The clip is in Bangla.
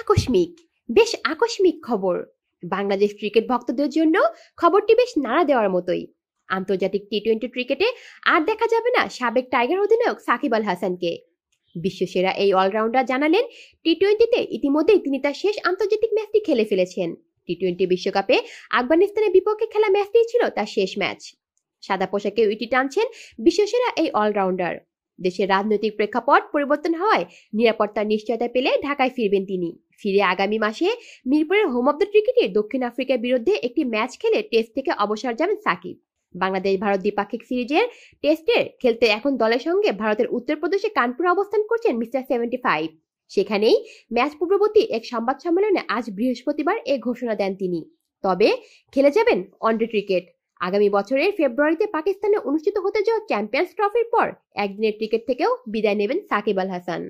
আকস্মিক বেশ আকস্মিক খবর বাংলাদেশ ক্রিকেট ভক্তদের জন্য খবরটি বেশ নাড়া দেওয়ার মতোই আন্তর্জাতিক টি টোয়েন্টি ক্রিকেটে আর দেখা যাবে না সাবেক টাইগার অধিনায়ক সাকিব আল হাসানকে বিশ্বসেরা এই অলরাউন্ডার জানালেন টি টোয়েন্টিতে ইতিমধ্যেই তিনি তার শেষ আন্তর্জাতিক ম্যাচটি খেলে ফেলেছেন টি টোয়েন্টি বিশ্বকাপে আফগানিস্তানের বিপক্ষে খেলা ম্যাচটি ছিল তার শেষ ম্যাচ সাদা পোশাকে উইটি টানছেন বিশ্বসেরা এই অলরাউন্ডার দেশের রাজনৈতিক প্রেক্ষাপট পরিবর্তন হওয়ায় নিরাপত্তার নিশ্চয়তা পেলে ঢাকায় ফিরবেন তিনি ফিরে আগামী মাসে মিরপুরের হোম অব দ্য ক্রিকেটে দক্ষিণ আফ্রিকার বিরুদ্ধে একটি ম্যাচ খেলে টেস্ট থেকে অবসর যাবেন সাকিব বাংলাদেশ ভারত দ্বিপাক্ষিক সিরিজের টেস্টে খেলতে এখন দলের সঙ্গে ভারতের উত্তরপ্রদেশে কানপুরে অবস্থান করছেন মিস্টার সেভেন্টি ফাইভ সেখানেই ম্যাচ পূর্ববর্তী এক সংবাদ সম্মেলনে আজ বৃহস্পতিবার এ ঘোষণা দেন তিনি তবে খেলে যাবেন অনডে ক্রিকেট আগামী বছরের ফেব্রুয়ারিতে পাকিস্তানে অনুষ্ঠিত হতে যাওয়া চ্যাম্পিয়ন্স ট্রফির পর একদিনের ক্রিকেট থেকেও বিদায় নেবেন সাকিব আল হাসান